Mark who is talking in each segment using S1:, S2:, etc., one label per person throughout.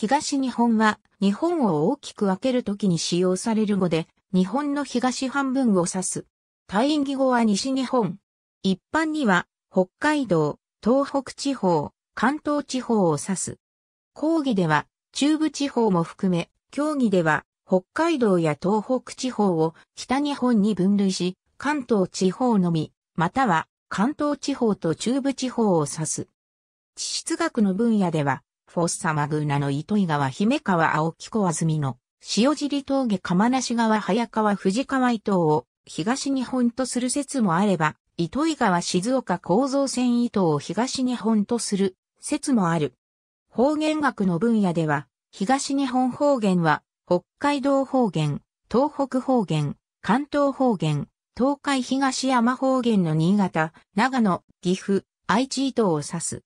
S1: 東日本は日本を大きく分けるときに使用される語で、日本の東半分を指す。院義語は西日本。一般には、北海道、東北地方、関東地方を指す。講義では、中部地方も含め、協議では、北海道や東北地方を北日本に分類し、関東地方のみ、または関東地方と中部地方を指す。地質学の分野では、フォッサマグーナの糸井川姫川青木小安の塩尻峠釜梨川早川藤川伊藤を東日本とする説もあれば、糸井川静岡構造線伊藤を東日本とする説もある。方言学の分野では、東日本方言は、北海道方言、東北方言、関東方言、東海東山方言の新潟、長野、岐阜、愛知伊藤を指す。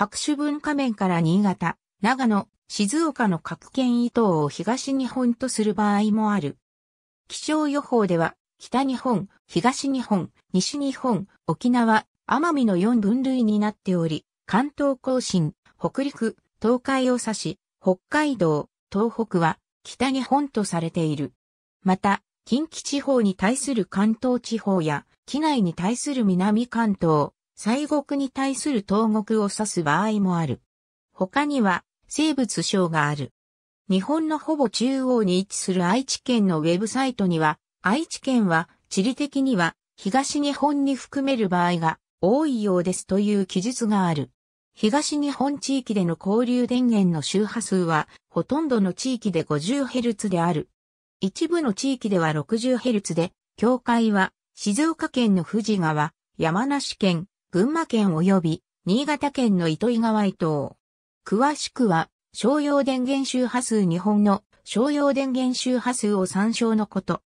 S1: 各種文化面から新潟、長野、静岡の各県伊東を東日本とする場合もある。気象予報では、北日本、東日本、西日本、沖縄、奄美の4分類になっており、関東甲信、北陸、東海を指し、北海道、東北は北日本とされている。また、近畿地方に対する関東地方や、機内に対する南関東、西国に対する東国を指す場合もある。他には、生物省がある。日本のほぼ中央に位置する愛知県のウェブサイトには、愛知県は地理的には東日本に含める場合が多いようですという記述がある。東日本地域での交流電源の周波数はほとんどの地域で 50Hz である。一部の地域では 60Hz で、境界は静岡県の富士川、山梨県、群馬県及び新潟県の糸魚川伊東。詳しくは、商用電源周波数日本の商用電源周波数を参照のこと。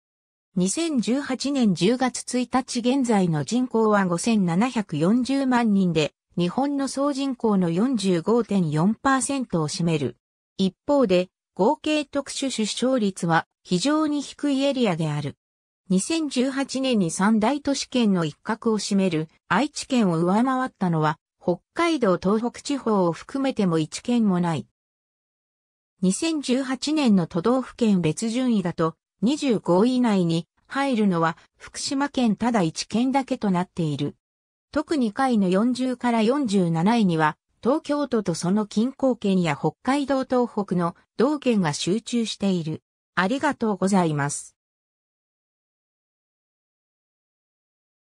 S1: 2018年10月1日現在の人口は5740万人で、日本の総人口の45.4%を占める。一方で、合計特殊出生率は非常に低いエリアである。2018年に三大都市圏の一角を占める愛知県を上回ったのは、北海道東北地方を含めても1県もない。2018年の都道府県別順位だと、25位以内に入るのは福島県ただ1県だけとなっている。特下回の40から47位には、東京都とその近郊県や北海道東北の同県が集中している。ありがとうございます。